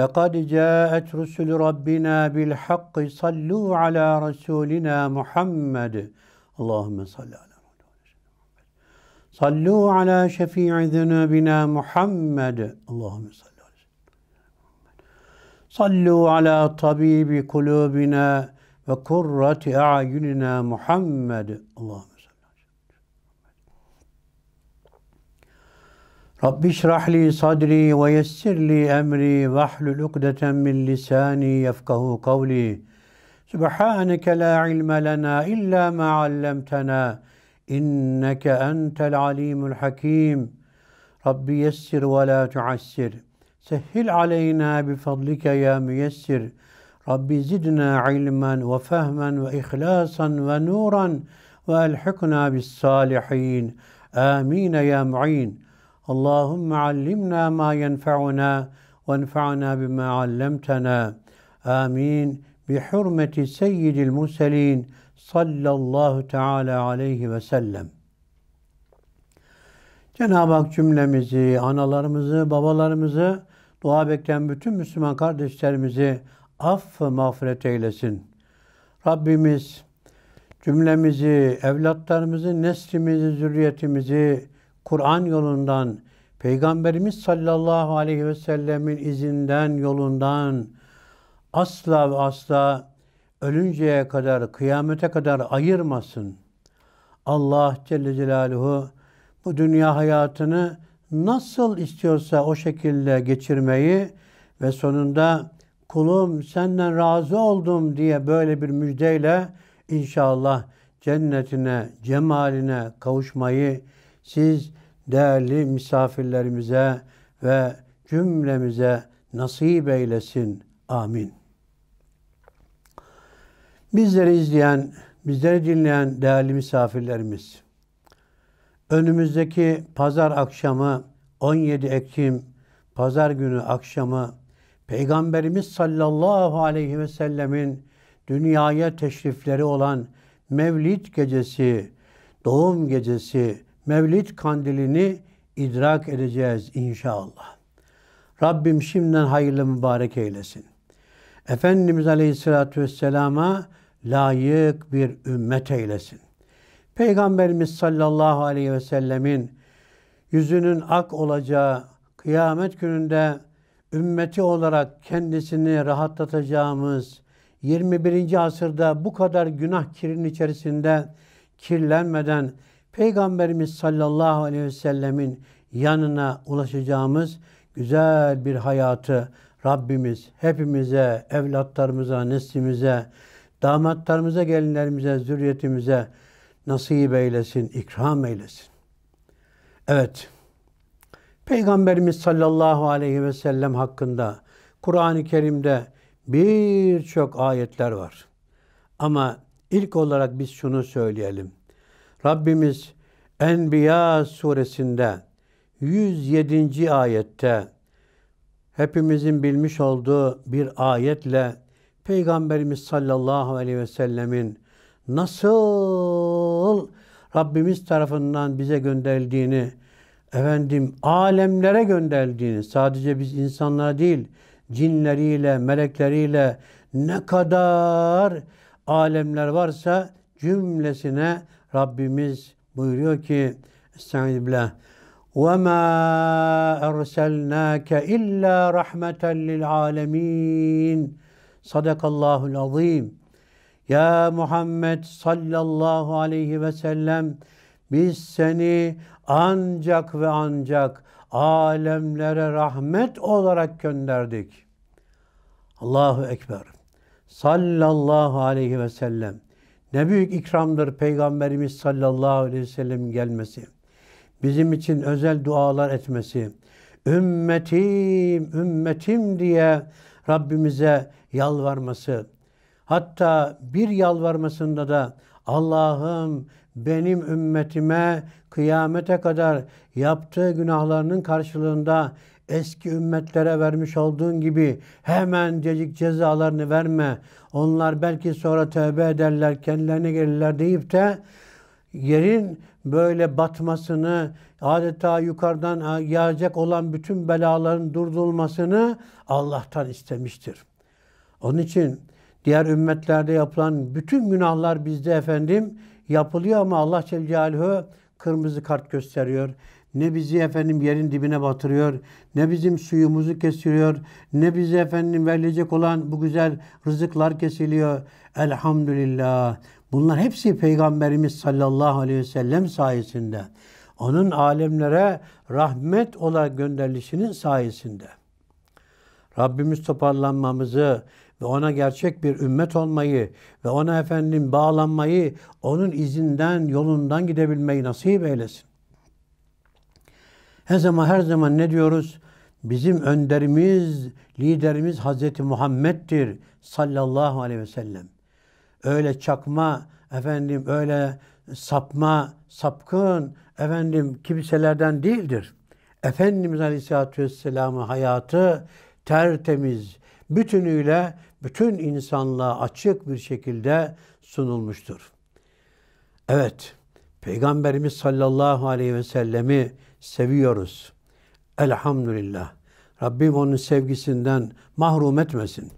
لقد جاءت رسل ربنا بالحق صلوا على رسولنا محمد اللهم صل على محمد صلوا على شفيع ذنوبنا محمد اللهم صل على محمد صلوا على طبيب قلوبنا وكرة أعيننا محمد اللهم رب اشرح لي صدري ويسر لي أمري واحلل عقدة من لساني يفقه قولي سبحانك لا علم لنا إلا ما علمتنا إنك أنت العليم الحكيم رب يسر ولا تعسر سهل علينا بفضلك يا ميسر رب زدنا علما وفهما وإخلاصا ونورا وألحقنا بالصالحين آمين يا معين Allahümme allimna ma yenfe'una ve enfe'na bima allemtena. Amin. Bihurmeti seyyidil murselin sallallahu teala aleyhi ve sellem. Cenab-ı Hak cümlemizi, analarımızı, babalarımızı, dua bekleyen bütün Müslüman kardeşlerimizi aff ve mağfiret eylesin. Rabbimiz cümlemizi, evlatlarımızı, neslimizi, zürriyetimizi, Kur'an yolundan, Peygamberimiz sallallahu aleyhi ve sellemin izinden, yolundan asla ve asla ölünceye kadar, kıyamete kadar ayırmasın. Allah Celle Celaluhu bu dünya hayatını nasıl istiyorsa o şekilde geçirmeyi ve sonunda kulum senden razı oldum diye böyle bir müjdeyle inşallah cennetine, cemaline kavuşmayı siz değerli misafirlerimize ve cümlemize nasip eylesin. Amin. Bizleri izleyen, bizleri dinleyen değerli misafirlerimiz, önümüzdeki pazar akşamı 17 Ekim pazar günü akşamı Peygamberimiz sallallahu aleyhi ve sellemin dünyaya teşrifleri olan Mevlid gecesi, doğum gecesi, Mevlid kandilini idrak edeceğiz inşallah. Rabbim şimdiden hayırlı mübarek eylesin. Efendimiz Aleyhisselatü Vesselam'a layık bir ümmet eylesin. Peygamberimiz sallallahu aleyhi ve sellemin yüzünün ak olacağı kıyamet gününde ümmeti olarak kendisini rahatlatacağımız 21. asırda bu kadar günah kirin içerisinde kirlenmeden Peygamberimiz sallallahu aleyhi ve sellemin yanına ulaşacağımız güzel bir hayatı Rabbimiz hepimize, evlatlarımıza, neslimize, damatlarımıza, gelinlerimize, zürriyetimize nasip eylesin, ikram eylesin. Evet, Peygamberimiz sallallahu aleyhi ve sellem hakkında Kur'an-ı Kerim'de birçok ayetler var. Ama ilk olarak biz şunu söyleyelim. Rabbimiz Enbiya suresinde 107. ayette hepimizin bilmiş olduğu bir ayetle Peygamberimiz sallallahu aleyhi ve sellemin nasıl Rabbimiz tarafından bize gönderildiğini, efendim alemlere gönderildiğini, sadece biz insanlara değil, cinleriyle, melekleriyle ne kadar alemler varsa cümlesine Rabbimiz buyuruyor ki Estağfirullah. وَمَا أَرْسَلْنَاكَ إِلَّا رَحْمَةً لِلْعَالَمِينَ صَدَقَ اللّٰهُ الْعَظِيمُ Ya Muhammed sallallahu aleyhi ve sellem biz seni ancak ve ancak alemlere rahmet olarak gönderdik. Allahu Ekber. Sallallahu aleyhi ve sellem. Ne büyük ikramdır Peygamberimiz sallallahu aleyhi ve sellem gelmesi. Bizim için özel dualar etmesi. Ümmetim, ümmetim diye Rabbimize yalvarması. Hatta bir yalvarmasında da Allah'ım benim ümmetime kıyamete kadar yaptığı günahlarının karşılığında eski ümmetlere vermiş olduğun gibi hemen cecik cezalarını verme. Onlar belki sonra tövbe ederler, kendilerine gelirler deyip de yerin böyle batmasını, adeta yukarıdan yağacak olan bütün belaların durdurulmasını Allah'tan istemiştir. Onun için diğer ümmetlerde yapılan bütün günahlar bizde efendim yapılıyor ama Allah Celle Celaluhu kırmızı kart gösteriyor ne bizi efendim yerin dibine batırıyor, ne bizim suyumuzu kesiyor, ne bizi efendim verilecek olan bu güzel rızıklar kesiliyor. Elhamdülillah. Bunlar hepsi Peygamberimiz sallallahu aleyhi ve sellem sayesinde. Onun alemlere rahmet olarak gönderilişinin sayesinde. Rabbimiz toparlanmamızı ve ona gerçek bir ümmet olmayı ve ona efendim bağlanmayı, onun izinden, yolundan gidebilmeyi nasip eylesin. Her zaman her zaman ne diyoruz? Bizim önderimiz, liderimiz Hazreti Muhammed'dir sallallahu aleyhi ve sellem. Öyle çakma, efendim öyle sapma, sapkın, efendim kimselerden değildir. Efendimiz Aleyhisselatü Vesselam'ın hayatı tertemiz, bütünüyle bütün insanlığa açık bir şekilde sunulmuştur. Evet, Peygamberimiz sallallahu aleyhi ve sellemi seviyoruz. Elhamdülillah. Rabbim onun sevgisinden mahrum etmesin.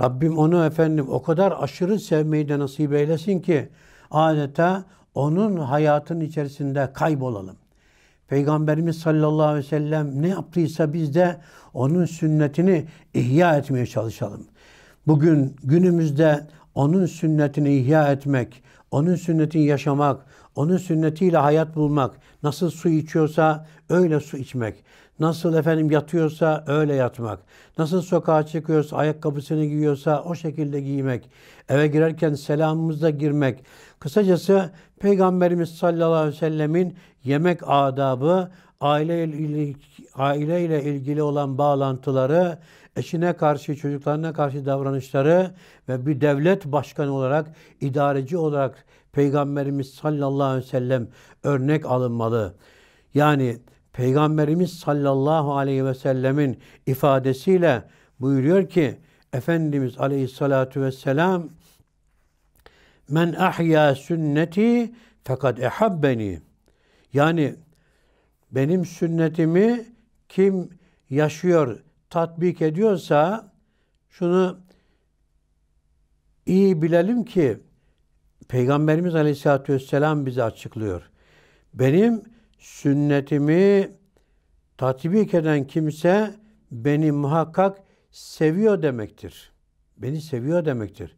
Rabbim onu efendim o kadar aşırı sevmeyi de nasip eylesin ki adeta onun hayatın içerisinde kaybolalım. Peygamberimiz sallallahu aleyhi ve sellem ne yaptıysa biz de onun sünnetini ihya etmeye çalışalım. Bugün günümüzde onun sünnetini ihya etmek, onun sünnetini yaşamak, onun sünnetiyle hayat bulmak, nasıl su içiyorsa öyle su içmek, nasıl efendim yatıyorsa öyle yatmak, nasıl sokağa çıkıyorsa ayakkabısını giyiyorsa o şekilde giymek, eve girerken selamımızla girmek. Kısacası Peygamberimiz sallallahu aleyhi ve sellemin yemek adabı aile ile aileyle ilgili olan bağlantıları, eşine karşı, çocuklarına karşı davranışları ve bir devlet başkanı olarak, idareci olarak Peygamberimiz sallallahu aleyhi ve sellem örnek alınmalı. Yani Peygamberimiz sallallahu aleyhi ve sellemin ifadesiyle buyuruyor ki Efendimiz aleyhissalatu vesselam Men ahya sünneti fakat ehabbeni. Yani benim sünnetimi kim yaşıyor, tatbik ediyorsa şunu iyi bilelim ki Peygamberimiz Aleyhisselatü Vesselam bize açıklıyor. Benim sünnetimi tatbik eden kimse beni muhakkak seviyor demektir. Beni seviyor demektir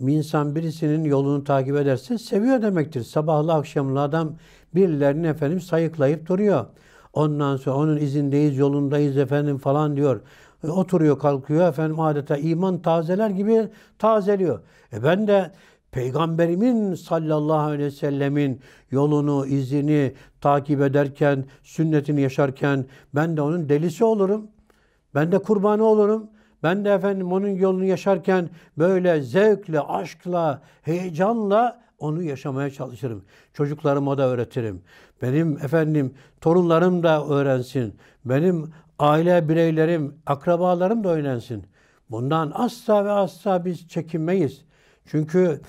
bir insan birisinin yolunu takip ederse seviyor demektir. Sabahlı akşamlı adam birilerini efendim sayıklayıp duruyor. Ondan sonra onun izindeyiz, yolundayız efendim falan diyor. E, oturuyor kalkıyor efendim adeta iman tazeler gibi tazeliyor. E ben de Peygamberimin sallallahu aleyhi ve sellemin yolunu, izini takip ederken, sünnetini yaşarken ben de onun delisi olurum. Ben de kurbanı olurum. Ben de efendim onun yolunu yaşarken böyle zevkle, aşkla, heyecanla onu yaşamaya çalışırım. Çocuklarıma da öğretirim. Benim efendim torunlarım da öğrensin. Benim aile bireylerim, akrabalarım da öğrensin. Bundan asla ve asla biz çekinmeyiz. Çünkü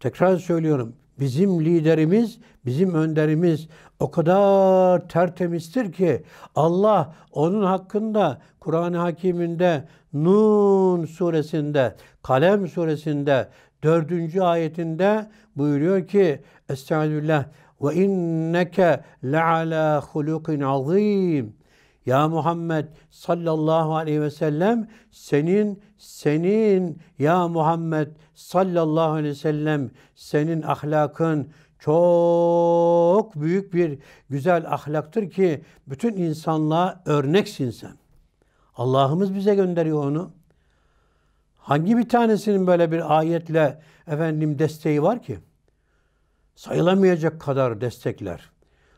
tekrar söylüyorum bizim liderimiz, bizim önderimiz o kadar tertemizdir ki Allah onun hakkında Kur'an-ı Hakim'inde Nun suresinde, Kalem suresinde dördüncü ayetinde buyuruyor ki Estağfirullah ve inneke leala hulukin azim. Ya Muhammed sallallahu aleyhi ve sellem senin senin ya Muhammed sallallahu aleyhi ve sellem senin ahlakın çok büyük bir güzel ahlaktır ki bütün insanlığa örneksin sen. Allah'ımız bize gönderiyor onu. Hangi bir tanesinin böyle bir ayetle efendim desteği var ki? Sayılamayacak kadar destekler.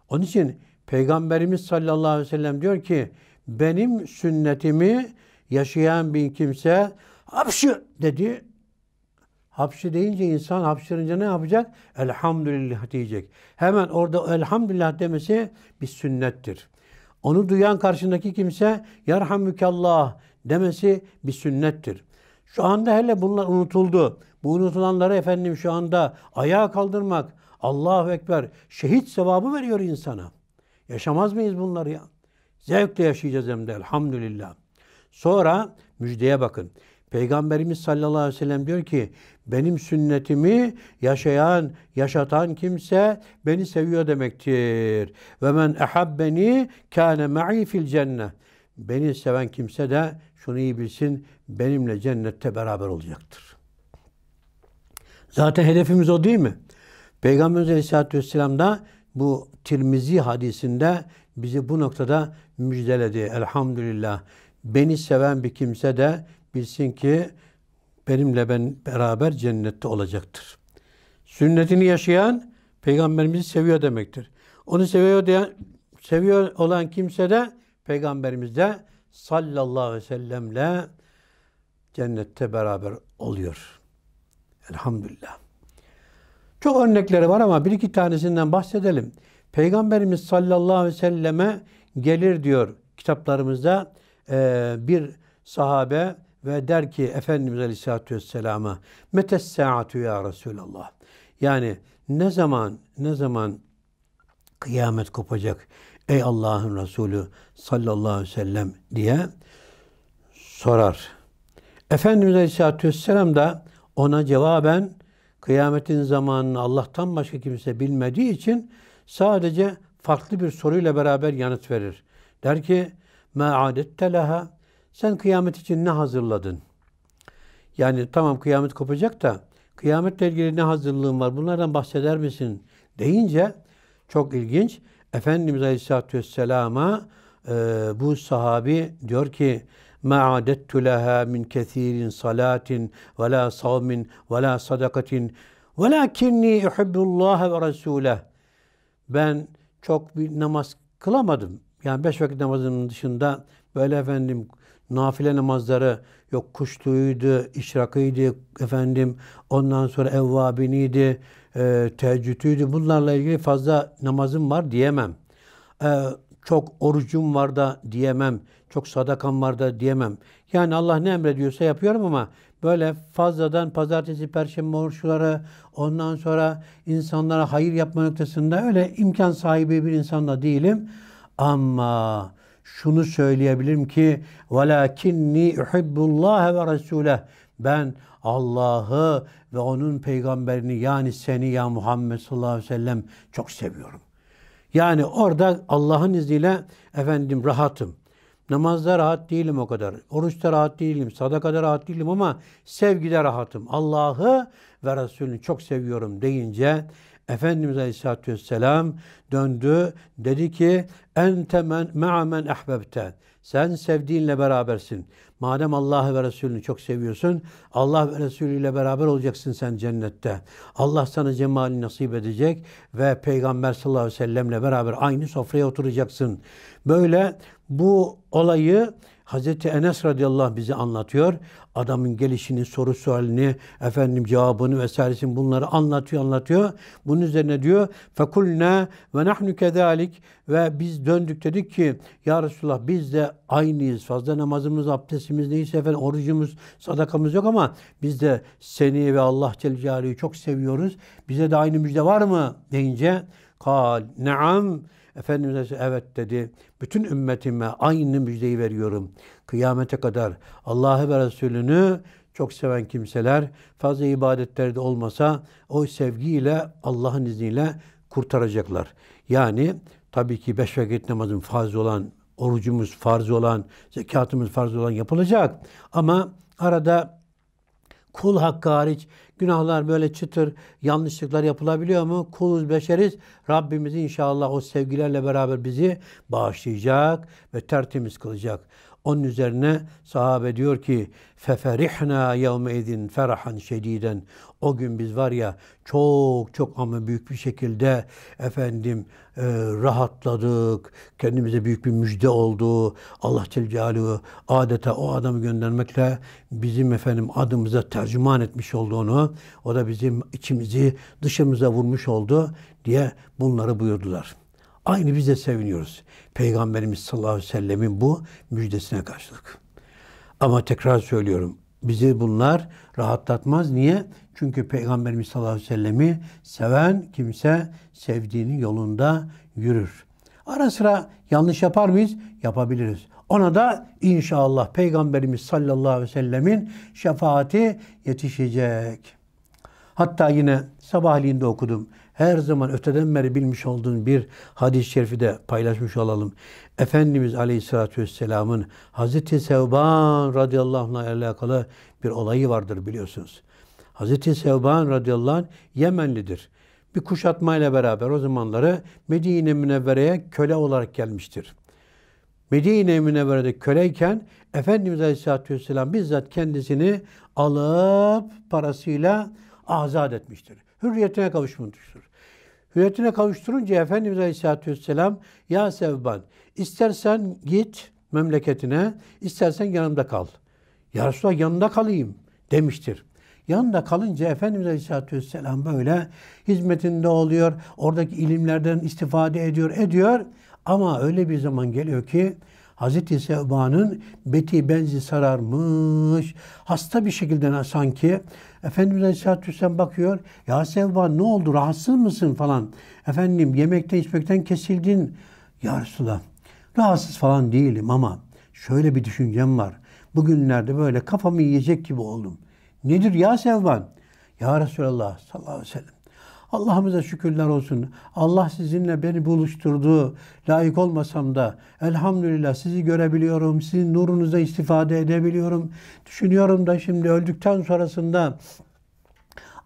Onun için Peygamberimiz sallallahu aleyhi ve sellem diyor ki benim sünnetimi yaşayan bir kimse hapşı dedi. Hapşı deyince insan hapşırınca ne yapacak? Elhamdülillah diyecek. Hemen orada elhamdülillah demesi bir sünnettir. Onu duyan karşındaki kimse yarhamükallah demesi bir sünnettir. Şu anda hele bunlar unutuldu. Bu unutulanları efendim şu anda ayağa kaldırmak, Allahu Ekber, şehit sevabı veriyor insana. Yaşamaz mıyız bunları ya? Zevkle yaşayacağız hem de elhamdülillah. Sonra müjdeye bakın. Peygamberimiz sallallahu aleyhi ve sellem diyor ki benim sünnetimi yaşayan, yaşatan kimse beni seviyor demektir. Ve men ehabbeni kâne ma'i fil cennet. Beni seven kimse de şunu iyi bilsin benimle cennette beraber olacaktır. Zaten hedefimiz o değil mi? Peygamberimiz Aleyhisselatü Vesselam da bu Tirmizi hadisinde bizi bu noktada müjdeledi. Elhamdülillah. Beni seven bir kimse de bilsin ki benimle ben beraber cennette olacaktır. Sünnetini yaşayan peygamberimizi seviyor demektir. Onu seviyor diyen seviyor olan kimse de peygamberimizle sallallahu aleyhi ve sellemle cennette beraber oluyor. Elhamdülillah. Çok örnekleri var ama bir iki tanesinden bahsedelim. Peygamberimiz sallallahu aleyhi ve selleme gelir diyor kitaplarımızda bir sahabe ve der ki Efendimiz Aleyhisselatü Vesselam'a metes saatu ya Resulallah. Yani ne zaman ne zaman kıyamet kopacak ey Allah'ın Resulü sallallahu aleyhi ve sellem diye sorar. Efendimiz Aleyhisselatü Vesselam da ona cevaben kıyametin zamanını Allah'tan başka kimse bilmediği için sadece farklı bir soruyla beraber yanıt verir. Der ki Ma عَادَتْتَ لَهَا sen kıyamet için ne hazırladın? Yani tamam kıyamet kopacak da kıyametle ilgili ne hazırlığın var? Bunlardan bahseder misin? Deyince çok ilginç. Efendimiz Aleyhisselatü Vesselam'a e, bu sahabi diyor ki مَا عَدَدْتُ لَهَا مِنْ كَثِيرٍ صَلَاتٍ وَلَا صَوْمٍ وَلَا صَدَقَةٍ وَلَاكِنِّي اُحِبُّ اللّٰهَ وَرَسُولَهِ Ben çok bir namaz kılamadım. Yani beş vakit namazının dışında böyle efendim nafile namazları yok kuştuğuydu, işrakıydı efendim ondan sonra evvabiniydi, e, teheccüdüydü. Bunlarla ilgili fazla namazım var diyemem. E, çok orucum var da diyemem. Çok sadakam var da diyemem. Yani Allah ne emrediyorsa yapıyorum ama böyle fazladan pazartesi, perşembe oruçları ondan sonra insanlara hayır yapma noktasında öyle imkan sahibi bir insanla değilim. Ama şunu söyleyebilirim ki velakinni uhibbullah ve resuleh ben Allah'ı ve onun peygamberini yani seni ya Muhammed sallallahu aleyhi ve sellem çok seviyorum. Yani orada Allah'ın izniyle efendim rahatım. Namazda rahat değilim o kadar. Oruçta rahat değilim. Sadakada rahat değilim ama sevgide rahatım. Allah'ı ve Resulünü çok seviyorum deyince Efendimiz Aleyhisselatü Vesselam döndü. Dedi ki ente men me'amen ehbebte. Sen sevdiğinle berabersin. Madem Allah'ı ve Resulünü çok seviyorsun, Allah ve Resulü ile beraber olacaksın sen cennette. Allah sana cemali nasip edecek ve Peygamber sallallahu aleyhi ve sellemle beraber aynı sofraya oturacaksın. Böyle bu olayı Hazreti Enes radıyallahu anh bize anlatıyor. Adamın gelişini, soru sualini, efendim cevabını vesairesini bunları anlatıyor, anlatıyor. Bunun üzerine diyor fekulna ve nahnu kedalik ve biz döndük dedik ki ya Resulullah biz de aynıyız. Fazla namazımız, abdestimiz neyse efendim orucumuz, sadakamız yok ama biz de seni ve Allah Celle Celaluhu'yu çok seviyoruz. Bize de aynı müjde var mı deyince kal naam Efendimiz evet dedi. Bütün ümmetime aynı müjdeyi veriyorum. Kıyamete kadar Allah'ı ve Resulünü çok seven kimseler fazla ibadetlerde olmasa o sevgiyle Allah'ın izniyle kurtaracaklar. Yani tabii ki beş vakit namazın farz olan, orucumuz farz olan, zekatımız farz olan yapılacak. Ama arada kul hakkı hariç Günahlar böyle çıtır, yanlışlıklar yapılabiliyor mu? Kuluz beşeriz. Rabbimiz inşallah o sevgilerle beraber bizi bağışlayacak ve tertemiz kılacak. Onun üzerine sahabe diyor ki feferihna yevme edin ferahan şediden. O gün biz var ya çok çok ama büyük bir şekilde efendim e, rahatladık. Kendimize büyük bir müjde oldu. Allah Celle'yi adeta o adamı göndermekle bizim efendim adımıza tercüman etmiş oldu onu. O da bizim içimizi dışımıza vurmuş oldu diye bunları buyurdular. Aynı biz de seviniyoruz. Peygamberimiz sallallahu aleyhi ve sellemin bu müjdesine karşılık. Ama tekrar söylüyorum. Bizi bunlar rahatlatmaz. Niye? Çünkü Peygamberimiz sallallahu aleyhi ve sellemi seven kimse sevdiğinin yolunda yürür. Ara sıra yanlış yapar mıyız? Yapabiliriz. Ona da inşallah Peygamberimiz sallallahu aleyhi ve sellemin şefaati yetişecek. Hatta yine sabahleyin de okudum her zaman öteden beri bilmiş olduğun bir hadis-i şerifi de paylaşmış olalım. Efendimiz Aleyhisselatü Vesselam'ın Hazreti Sevban radıyallahu anh'la alakalı bir olayı vardır biliyorsunuz. Hazreti Sevban radıyallahu anh Yemenlidir. Bir kuşatmayla beraber o zamanları Medine Münevvere'ye köle olarak gelmiştir. Medine Münevvere'de köleyken Efendimiz Aleyhisselatü Vesselam bizzat kendisini alıp parasıyla azat etmiştir hürriyetine kavuşmuştur. Hürriyetine kavuşturunca Efendimiz Aleyhisselatü Vesselam ya Sevban istersen git memleketine istersen yanımda kal. Ya Resulallah yanında kalayım demiştir. Yanında kalınca Efendimiz Aleyhisselatü Vesselam böyle hizmetinde oluyor. Oradaki ilimlerden istifade ediyor, ediyor. Ama öyle bir zaman geliyor ki Hazreti Sevba'nın beti benzi sararmış. Hasta bir şekilde sanki Efendimiz Aleyhisselatü Vesselam bakıyor. Ya Sevba ne oldu rahatsız mısın falan. Efendim yemekten içmekten kesildin. Ya Resulallah rahatsız falan değilim ama şöyle bir düşüncem var. Bugünlerde böyle kafamı yiyecek gibi oldum. Nedir ya Sevban? Ya Resulallah sallallahu aleyhi ve sellem. Allah'ımıza şükürler olsun. Allah sizinle beni buluşturdu. Layık olmasam da elhamdülillah sizi görebiliyorum. Sizin nurunuza istifade edebiliyorum. Düşünüyorum da şimdi öldükten sonrasında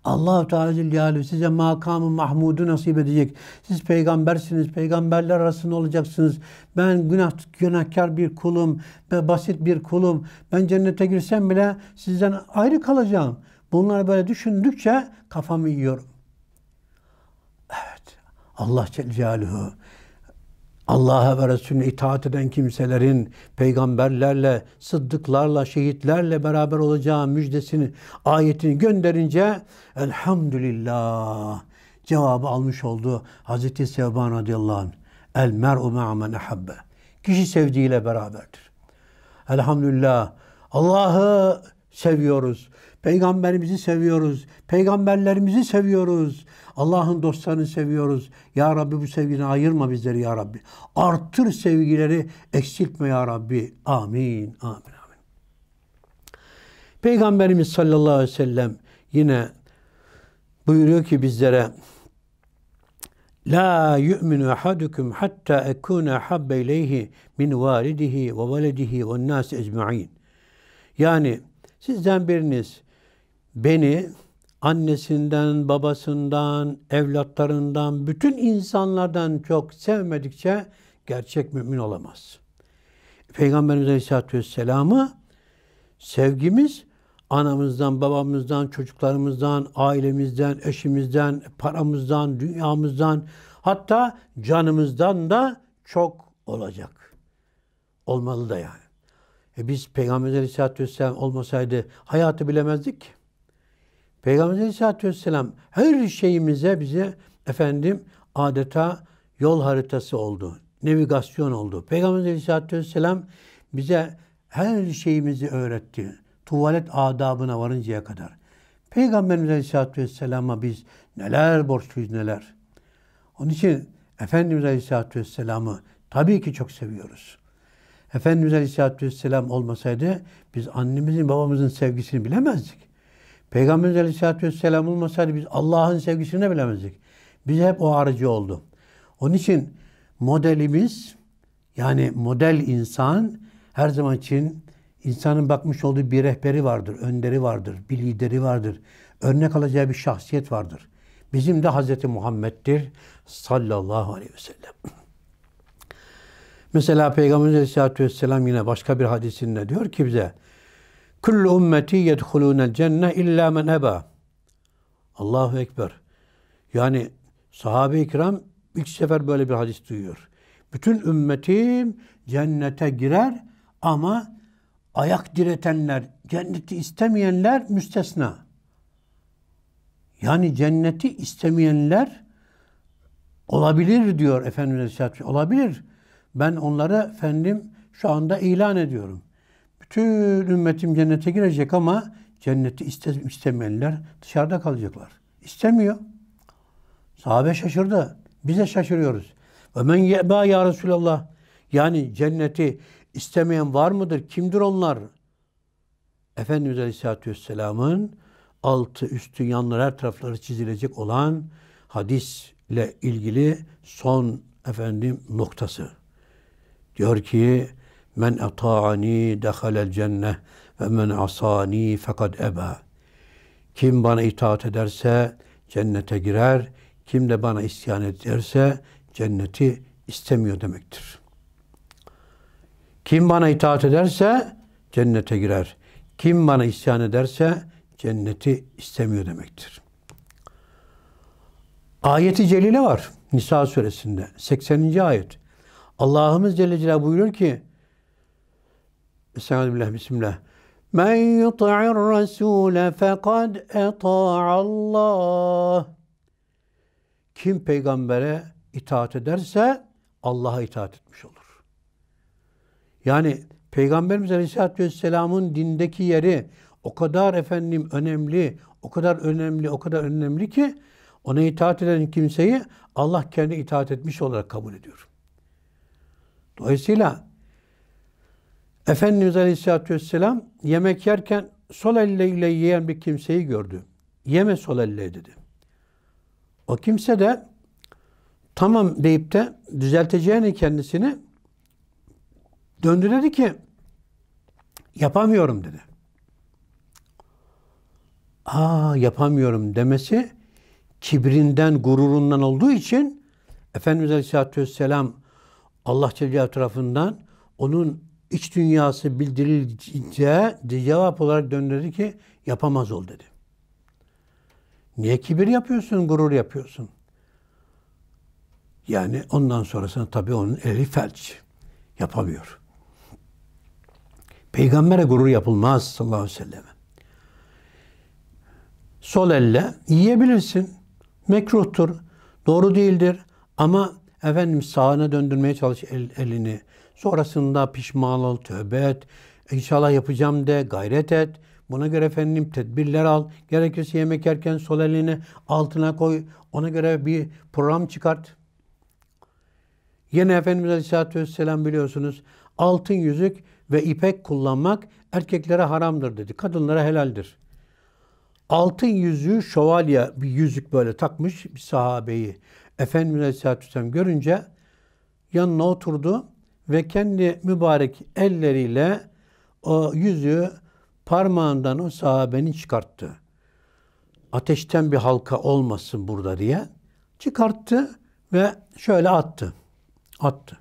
Allah-u Teala Zülcelal size makamı mahmudu nasip edecek. Siz peygambersiniz, peygamberler arasında olacaksınız. Ben günah, günahkar bir kulum, ben basit bir kulum. Ben cennete girsem bile sizden ayrı kalacağım. Bunları böyle düşündükçe kafamı yiyorum. Allah Celle Celaluhu Allah'a ve Resulüne itaat eden kimselerin peygamberlerle, sıddıklarla, şehitlerle beraber olacağı müjdesini, ayetini gönderince elhamdülillah cevabı almış oldu Hazreti Sevban radıyallahu anh. El mer'u ma'amen ahabbe. Kişi sevdiğiyle beraberdir. Elhamdülillah. Allah'ı seviyoruz. Peygamberimizi seviyoruz. Peygamberlerimizi seviyoruz. Allah'ın dostlarını seviyoruz. Ya Rabbi bu sevgini ayırma bizleri ya Rabbi. Artır sevgileri, eksiltme ya Rabbi. Amin, amin, amin. Peygamberimiz sallallahu aleyhi ve sellem yine buyuruyor ki bizlere La yu'minu ahadukum hatta ekuna habbe ileyhi min validihi ve veledihi ve nas ecma'in. Yani sizden biriniz beni annesinden, babasından, evlatlarından, bütün insanlardan çok sevmedikçe gerçek mümin olamaz. Peygamberimiz Aleyhisselatü Vesselam'ı sevgimiz anamızdan, babamızdan, çocuklarımızdan, ailemizden, eşimizden, paramızdan, dünyamızdan, hatta canımızdan da çok olacak. Olmalı da yani. E biz Peygamber Aleyhisselatü Vesselam olmasaydı hayatı bilemezdik ki. Peygamber Aleyhisselatü Vesselam her şeyimize bize efendim adeta yol haritası oldu. Navigasyon oldu. Peygamber Aleyhisselatü Vesselam bize her şeyimizi öğretti. Tuvalet adabına varıncaya kadar. Peygamberimiz Aleyhisselatü Vesselam'a biz neler borçluyuz neler. Onun için Efendimiz Aleyhisselatü Vesselam'ı tabii ki çok seviyoruz. Efendimiz Aleyhisselatü Vesselam olmasaydı biz annemizin babamızın sevgisini bilemezdik. Peygamberimiz Aleyhisselatü Vesselam olmasaydı biz Allah'ın sevgisini bilemezdik. Biz hep o harcı oldu. Onun için modelimiz yani model insan her zaman için insanın bakmış olduğu bir rehberi vardır, önderi vardır, bir lideri vardır. Örnek alacağı bir şahsiyet vardır. Bizim de Hz. Muhammed'dir sallallahu aleyhi ve sellem. Mesela Peygamberimiz Aleyhisselatü Vesselam yine başka bir hadisinde diyor ki bize Kullu ümmeti yedhulûnel cenne illa men eba. Allahu Ekber. Yani sahabe-i kiram ilk sefer böyle bir hadis duyuyor. Bütün ümmetim cennete girer ama ayak diretenler, cenneti istemeyenler müstesna. Yani cenneti istemeyenler olabilir diyor Efendimiz Aleyhisselatü Olabilir. Ben onlara efendim şu anda ilan ediyorum. Tüm ümmetim cennete girecek ama cenneti istemeyenler dışarıda kalacaklar. İstemiyor. Sahabe şaşırdı. Biz de şaşırıyoruz. Ve men ye'ba ya Resulallah. Yani cenneti istemeyen var mıdır? Kimdir onlar? Efendimiz Aleyhisselatü Vesselam'ın altı, üstü, yanları, her tarafları çizilecek olan hadisle ilgili son efendim noktası. Diyor ki Men ata'ani dehalel cenneh ve men asani fekad eba. Kim bana itaat ederse cennete girer, kim de bana isyan ederse cenneti istemiyor demektir. Kim bana itaat ederse cennete girer. Kim bana isyan ederse cenneti istemiyor demektir. Ayeti celile var Nisa suresinde 80. ayet. Allah'ımız Celle Celaluhu buyuruyor ki Estaizu bismillah. Men yuti'ir rasule fekad Allah. Kim peygambere itaat ederse Allah'a itaat etmiş olur. Yani Peygamberimiz Aleyhisselatü Vesselam'ın dindeki yeri o kadar efendim önemli, o kadar önemli, o kadar önemli ki ona itaat eden kimseyi Allah kendi itaat etmiş olarak kabul ediyor. Dolayısıyla Efendimiz Aleyhisselatü Vesselam yemek yerken sol elleyle yiyen bir kimseyi gördü. Yeme sol elle dedi. O kimse de tamam deyip de düzelteceğini kendisini döndü dedi ki yapamıyorum dedi. Aa yapamıyorum demesi kibrinden, gururundan olduğu için Efendimiz Aleyhisselatü Vesselam Allah Celle tarafından onun iç dünyası bildirilince cevap olarak döndürdü ki yapamaz ol dedi. Niye kibir yapıyorsun, gurur yapıyorsun? Yani ondan sonrasında tabii onun eli felç. Yapamıyor. Peygamber'e gurur yapılmaz sallallahu aleyhi ve selleme. Sol elle yiyebilirsin. Mekruhtur. Doğru değildir. Ama efendim sağına döndürmeye çalış el, elini. Sonrasında pişman ol, tövbe et. İnşallah yapacağım de, gayret et. Buna göre efendim tedbirler al. Gerekirse yemek yerken sol elini altına koy. Ona göre bir program çıkart. Yine Efendimiz Aleyhisselatü Vesselam biliyorsunuz altın yüzük ve ipek kullanmak erkeklere haramdır dedi. Kadınlara helaldir. Altın yüzüğü şövalye bir yüzük böyle takmış bir sahabeyi. Efendimiz Aleyhisselatü Vesselam görünce yanına oturdu ve kendi mübarek elleriyle o yüzüğü parmağından o sahabenin çıkarttı. Ateşten bir halka olmasın burada diye çıkarttı ve şöyle attı. Attı.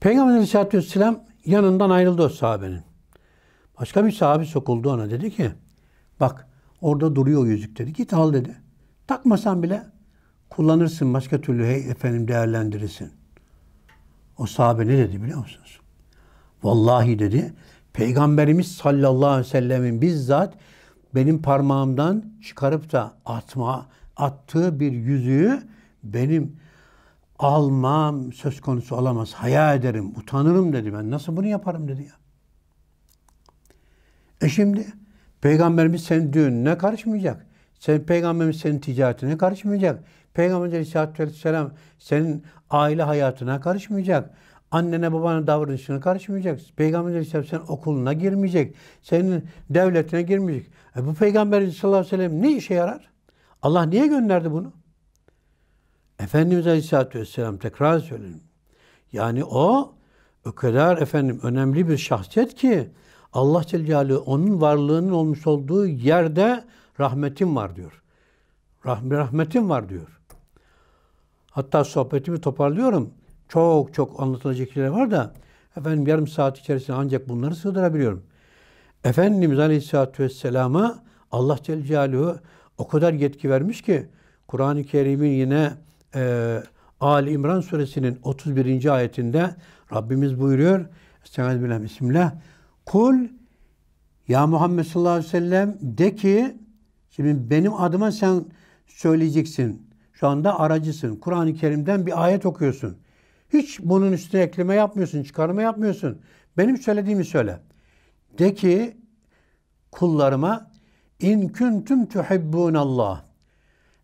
Peygamber Aleyhisselatü Vesselam yanından ayrıldı o sahabenin. Başka bir sahabi sokuldu ona dedi ki bak orada duruyor o yüzük dedi. Git al dedi. Takmasan bile kullanırsın başka türlü hey efendim değerlendirirsin. O sahabe ne dedi biliyor musunuz? Vallahi dedi Peygamberimiz sallallahu aleyhi ve sellemin bizzat benim parmağımdan çıkarıp da atma attığı bir yüzüğü benim almam söz konusu olamaz. Hayal ederim, utanırım dedi. Ben nasıl bunu yaparım dedi ya. E şimdi Peygamberimiz senin düğününe karışmayacak. Sen peygamberimiz senin ticaretine karışmayacak. Peygamber Aleyhisselatü Vesselam senin aile hayatına karışmayacak. Annene babana davranışına karışmayacak. Peygamber Aleyhisselam senin okuluna girmeyecek. Senin devletine girmeyecek. E bu Peygamber ve Sellem ne işe yarar? Allah niye gönderdi bunu? Efendimiz Aleyhisselatü Vesselam tekrar söyleyeyim. Yani o o kadar efendim önemli bir şahsiyet ki Allah Teala onun varlığının olmuş olduğu yerde Rahmetim var diyor. Rah rahmetim var diyor. Hatta sohbetimi toparlıyorum. Çok çok anlatılacak şeyler var da efendim yarım saat içerisinde ancak bunları sığdırabiliyorum. Efendimiz Aleyhisselatü Vesselam'a Allah Celle Celaluhu o kadar yetki vermiş ki Kur'an-ı Kerim'in yine e, Ali İmran suresinin 31. ayetinde Rabbimiz buyuruyor Estaizu Bismillah Kul Ya Muhammed sallallahu aleyhi ve sellem de ki Şimdi benim adıma sen söyleyeceksin. Şu anda aracısın. Kur'an-ı Kerim'den bir ayet okuyorsun. Hiç bunun üstüne ekleme yapmıyorsun, çıkarma yapmıyorsun. Benim söylediğimi söyle. De ki kullarıma in kuntum Allah.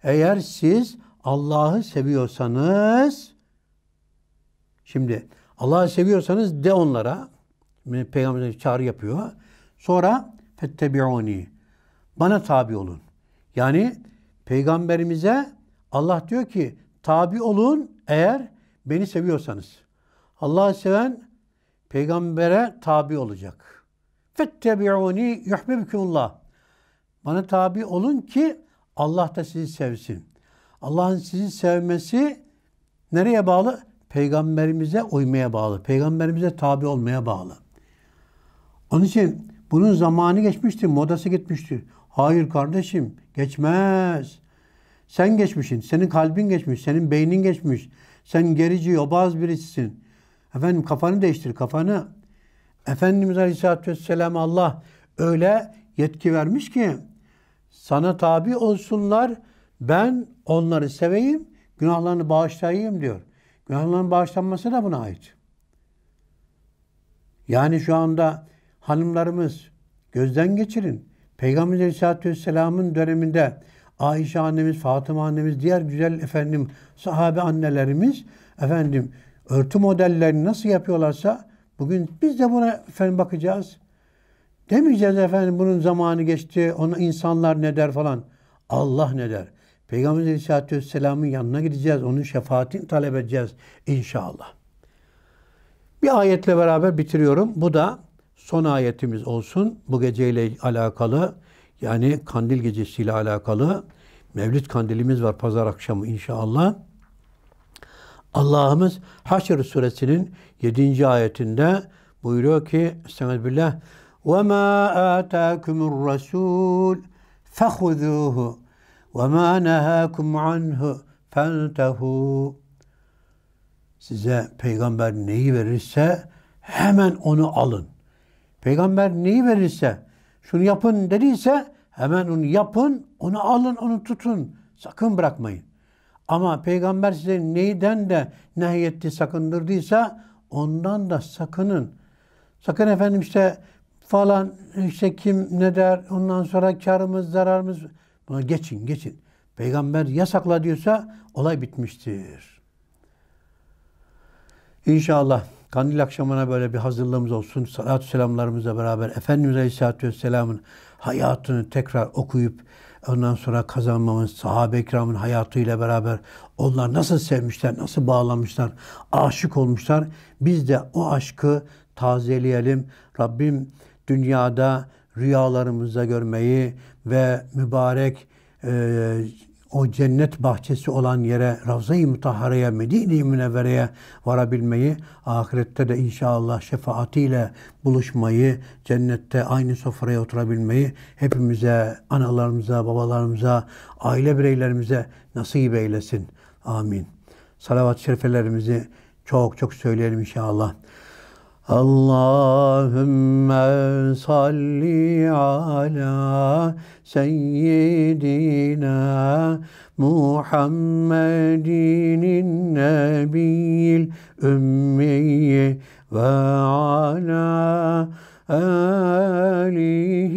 Eğer siz Allah'ı seviyorsanız şimdi Allah'ı seviyorsanız de onlara Peygamber çağrı yapıyor. Sonra fettebi'uni. Bana tabi olun. Yani peygamberimize Allah diyor ki tabi olun eğer beni seviyorsanız. Allah'ı seven peygambere tabi olacak. Fettebi'uni yuhbibkumullah. Bana tabi olun ki Allah da sizi sevsin. Allah'ın sizi sevmesi nereye bağlı? Peygamberimize uymaya bağlı. Peygamberimize tabi olmaya bağlı. Onun için bunun zamanı geçmiştir, modası gitmiştir. Hayır kardeşim geçmez. Sen geçmişsin. Senin kalbin geçmiş. Senin beynin geçmiş. Sen gerici, yobaz birisisin. Efendim kafanı değiştir kafanı. Efendimiz Aleyhisselatü Vesselam Allah öyle yetki vermiş ki sana tabi olsunlar ben onları seveyim günahlarını bağışlayayım diyor. Günahların bağışlanması da buna ait. Yani şu anda hanımlarımız gözden geçirin. Peygamber Aleyhisselatü Vesselam'ın döneminde Ayşe annemiz, Fatıma annemiz, diğer güzel efendim sahabe annelerimiz efendim örtü modellerini nasıl yapıyorlarsa bugün biz de buna efendim bakacağız. Demeyeceğiz efendim bunun zamanı geçti, ona insanlar ne der falan. Allah ne der? Peygamber Aleyhisselatü Vesselam'ın yanına gideceğiz. Onun şefaatini talep edeceğiz inşallah. Bir ayetle beraber bitiriyorum. Bu da son ayetimiz olsun bu geceyle alakalı yani kandil gecesiyle alakalı Mevlid kandilimiz var pazar akşamı inşallah. Allah'ımız Haşr suresinin 7. ayetinde buyuruyor ki Estağfirullah ve ma ataakumur rasul fehuzuhu ve ma nahakum anhu fentehu size peygamber neyi verirse hemen onu alın. Peygamber neyi verirse, şunu yapın dediyse hemen onu yapın, onu alın, onu tutun. Sakın bırakmayın. Ama peygamber size neyden de nehyetti, sakındırdıysa ondan da sakının. Sakın efendim işte falan işte kim ne der, ondan sonra karımız, zararımız. Buna geçin, geçin. Peygamber yasakla diyorsa olay bitmiştir. İnşallah Kandil akşamına böyle bir hazırlığımız olsun. Salatü selamlarımızla beraber Efendimiz Aleyhisselatü Vesselam'ın hayatını tekrar okuyup ondan sonra kazanmamız, sahabe-i kiramın hayatıyla beraber onlar nasıl sevmişler, nasıl bağlamışlar, aşık olmuşlar. Biz de o aşkı tazeleyelim. Rabbim dünyada rüyalarımızda görmeyi ve mübarek e, o cennet bahçesi olan yere, Ravza-i Mutahhara'ya, Medine-i Münevvere'ye varabilmeyi, ahirette de inşallah şefaatiyle buluşmayı, cennette aynı sofraya oturabilmeyi hepimize, analarımıza, babalarımıza, aile bireylerimize nasip eylesin. Amin. Salavat-ı şerifelerimizi çok çok söyleyelim inşallah. اللهم صل على سيدنا محمد النبي الأمي وعلى آله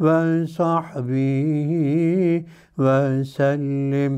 وصحبه وسلم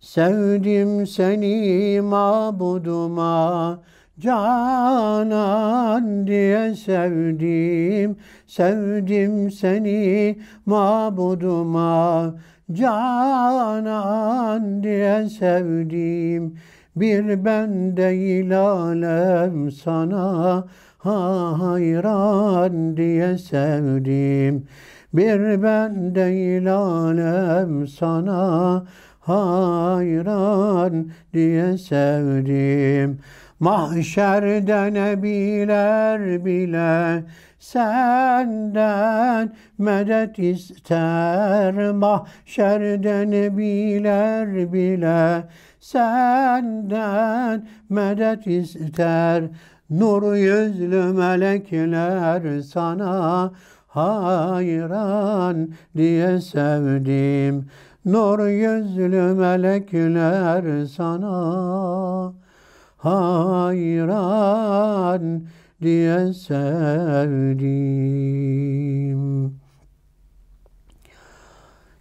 Sevdim عبد ما Canan diye sevdim, sevdim seni mabuduma. Canan diye sevdim, bir ben değil alem sana hayran diye sevdim. Bir ben değil alem sana hayran diye sevdim. Mahşerde nebiler bile senden medet ister. Mahşerde nebiler bile senden medet ister. Nur yüzlü melekler sana hayran diye sevdim. Nur yüzlü melekler sana hayran diye sevdim.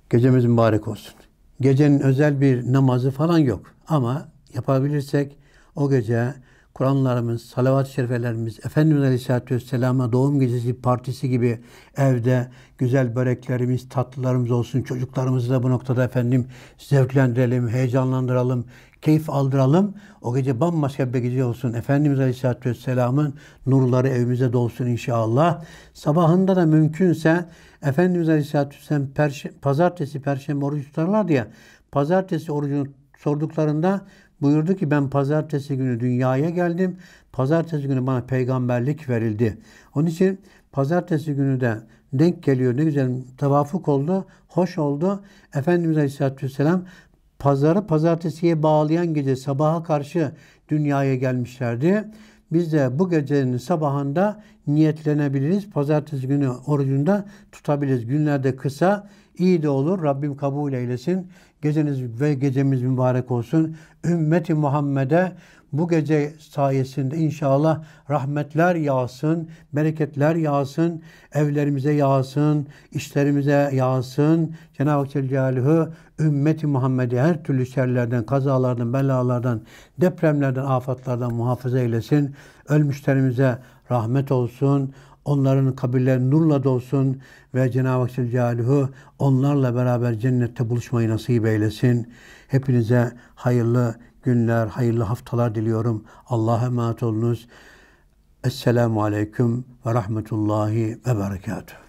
Gecemiz mübarek olsun. Gecenin özel bir namazı falan yok. Ama yapabilirsek o gece Kur'anlarımız, salavat-ı şerifelerimiz, Efendimiz Aleyhisselatü Vesselam'a doğum gecesi partisi gibi evde güzel böreklerimiz, tatlılarımız olsun. Çocuklarımızı da bu noktada efendim zevklendirelim, heyecanlandıralım keyif aldıralım. O gece bambaşka bir gece olsun. Efendimiz Aleyhisselatü Vesselam'ın nurları evimize dolsun inşallah. Sabahında da mümkünse Efendimiz Aleyhisselatü Vesselam perş pazartesi, perşembe oruç tutarlardı ya. Pazartesi orucunu sorduklarında buyurdu ki ben pazartesi günü dünyaya geldim. Pazartesi günü bana peygamberlik verildi. Onun için pazartesi günü de denk geliyor. Ne güzel tevafuk oldu, hoş oldu. Efendimiz Aleyhisselatü Vesselam pazarı pazartesiye bağlayan gece sabaha karşı dünyaya gelmişlerdi. Biz de bu gecenin sabahında niyetlenebiliriz. Pazartesi günü orucunda tutabiliriz. Günler de kısa, iyi de olur. Rabbim kabul eylesin. Geceniz ve gecemiz mübarek olsun. Ümmeti Muhammed'e bu gece sayesinde inşallah rahmetler yağsın, bereketler yağsın, evlerimize yağsın, işlerimize yağsın. Cenab-ı Hak Celaluhu ümmeti Muhammed'i her türlü şerlerden, kazalardan, belalardan, depremlerden, afatlardan muhafaza eylesin. Ölmüşlerimize rahmet olsun. Onların kabirleri nurla dolsun ve Cenab-ı Hak Celaluhu onlarla beraber cennette buluşmayı nasip eylesin. Hepinize hayırlı günler, hayırlı haftalar diliyorum. Allah'a emanet olunuz. Esselamu Aleyküm ve Rahmetullahi ve Berekatuhu.